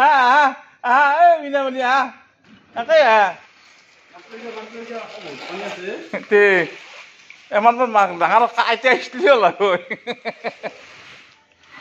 ah, ah, ah, eh, minum ah Apa ya? Ti, emang memang mah dengar kaca istilah lah.